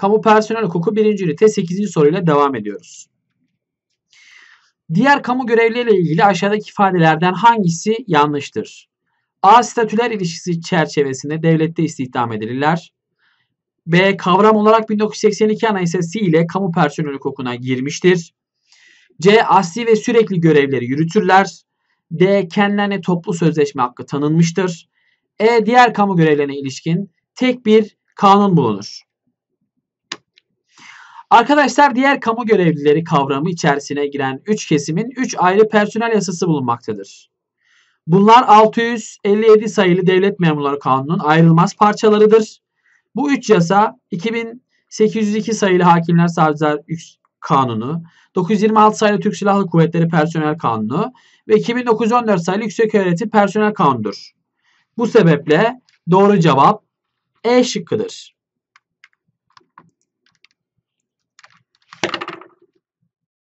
Kamu personel hukuku 1. ünite 8. soruyla devam ediyoruz. Diğer kamu görevlileriyle ilgili aşağıdaki ifadelerden hangisi yanlıştır? A. Statüler ilişkisi çerçevesinde devlette istihdam edilirler. B. Kavram olarak 1982 Anayasası ile kamu personel hukukuna girmiştir. C. Asli ve sürekli görevleri yürütürler. D. Kendilerine toplu sözleşme hakkı tanınmıştır. E. Diğer kamu görevlerine ilişkin tek bir kanun bulunur. Arkadaşlar diğer kamu görevlileri kavramı içerisine giren 3 kesimin 3 ayrı personel yasası bulunmaktadır. Bunlar 657 sayılı Devlet Memurları Kanunu'nun ayrılmaz parçalarıdır. Bu 3 yasa 2802 sayılı Hakimler Savcılar Kanunu, 926 sayılı Türk Silahlı Kuvvetleri Personel Kanunu ve 2914 sayılı Yükseköğretim Personel Kanunu'dur. Bu sebeple doğru cevap E şıkkıdır.